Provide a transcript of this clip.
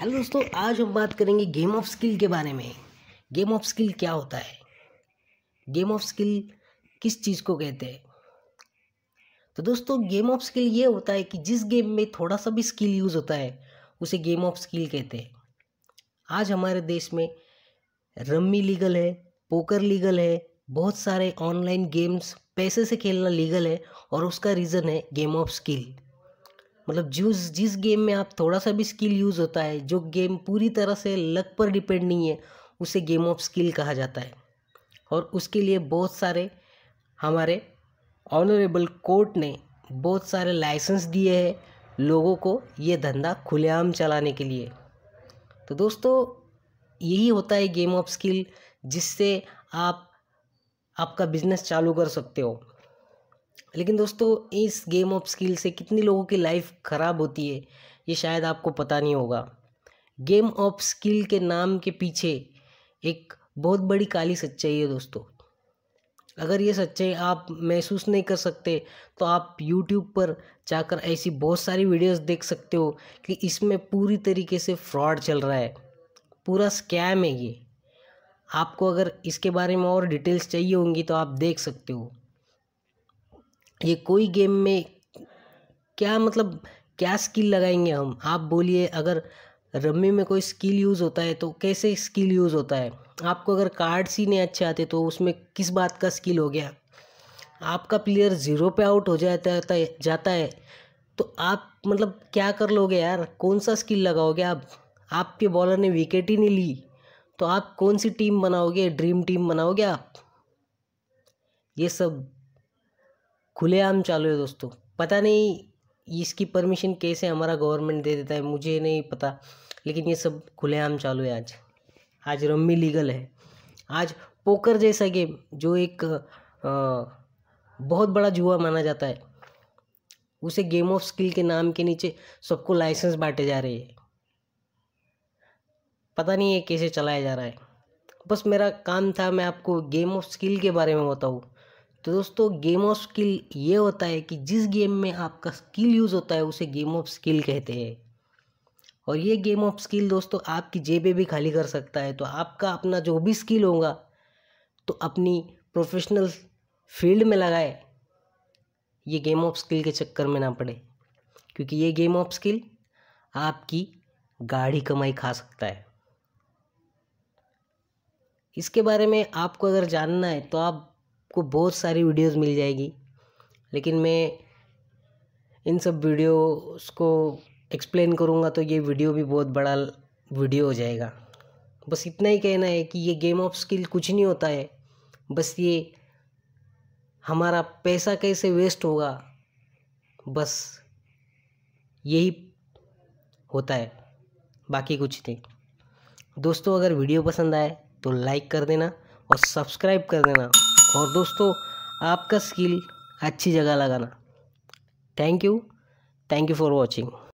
hello दोस्तों आज हम बात करेंगे गेम ऑफ स्किल के बारे में गेम ऑफ स्किल क्या होता है गेम ऑफ स्किल किस चीज़ को कहते हैं तो दोस्तों गेम ऑफ स्किल ये होता है कि जिस गेम में थोड़ा सा भी स्किल यूज़ होता है उसे गेम ऑफ स्किल कहते हैं आज हमारे देश में रम्मी लीगल है पोकर लीगल है बहुत सारे ऑनलाइन गेम्स पैसे से खेलना लीगल है और उसका रीज़न है गेम ऑफ स्किल मतलब जिस जिस गेम में आप थोड़ा सा भी स्किल यूज़ होता है जो गेम पूरी तरह से लक पर डिपेंड नहीं है उसे गेम ऑफ स्किल कहा जाता है और उसके लिए बहुत सारे हमारे ऑनरेबल कोर्ट ने बहुत सारे लाइसेंस दिए हैं लोगों को ये धंधा खुलेआम चलाने के लिए तो दोस्तों यही होता है गेम ऑफ स्किल जिससे आप आपका बिजनेस चालू कर सकते हो लेकिन दोस्तों इस गेम ऑफ स्किल से कितने लोगों की लाइफ ख़राब होती है ये शायद आपको पता नहीं होगा गेम ऑफ स्किल के नाम के पीछे एक बहुत बड़ी काली सच्चाई है दोस्तों अगर ये सच्चाई आप महसूस नहीं कर सकते तो आप यूट्यूब पर जाकर ऐसी बहुत सारी वीडियोस देख सकते हो कि इसमें पूरी तरीके से फ्रॉड चल रहा है पूरा स्कैम है ये आपको अगर इसके बारे में और डिटेल्स चाहिए होंगी तो आप देख सकते हो ये कोई गेम में क्या मतलब क्या स्किल लगाएंगे हम आप बोलिए अगर रम्मी में कोई स्किल यूज़ होता है तो कैसे स्किल यूज़ होता है आपको अगर कार्ड्स ही नहीं अच्छे आते तो उसमें किस बात का स्किल हो गया आपका प्लेयर ज़ीरो पे आउट हो जाता है जाता है तो आप मतलब क्या कर लोगे यार कौन सा स्किल लगाओगे आप आपके बॉलर ने विकेट ही नहीं ली तो आप कौन सी टीम बनाओगे ड्रीम टीम बनाओगे आप ये सब खुलेआम चालू है दोस्तों पता नहीं इसकी परमिशन कैसे हमारा गवर्नमेंट दे देता है मुझे नहीं पता लेकिन ये सब खुलेआम चालू है आज आज रम्मी लीगल है आज पोकर जैसा गेम जो एक आ, बहुत बड़ा जुआ माना जाता है उसे गेम ऑफ स्किल के नाम के नीचे सबको लाइसेंस बांटे जा रहे हैं पता नहीं है कैसे चलाया जा रहा है बस मेरा काम था मैं आपको गेम ऑफ स्किल के बारे में बताऊँ तो दोस्तों गेम ऑफ स्किल ये होता है कि जिस गेम में आपका स्किल यूज़ होता है उसे गेम ऑफ स्किल कहते हैं और ये गेम ऑफ स्किल दोस्तों आपकी जेबें भी खाली कर सकता है तो आपका अपना जो भी स्किल होगा तो अपनी प्रोफेशनल फील्ड में लगाए ये गेम ऑफ स्किल के चक्कर में ना पड़े क्योंकि ये गेम ऑफ स्किल आपकी गाढ़ी कमाई खा सकता है इसके बारे में आपको अगर जानना है तो आप आपको बहुत सारी वीडियोस मिल जाएगी लेकिन मैं इन सब वीडियोस को एक्सप्लेन करूँगा तो ये वीडियो भी बहुत बड़ा वीडियो हो जाएगा बस इतना ही कहना है कि ये गेम ऑफ स्किल कुछ नहीं होता है बस ये हमारा पैसा कैसे वेस्ट होगा बस यही होता है बाकी कुछ नहीं दोस्तों अगर वीडियो पसंद आए तो लाइक कर देना और सब्सक्राइब कर देना और दोस्तों आपका स्किल अच्छी जगह लगाना thank you thank you for watching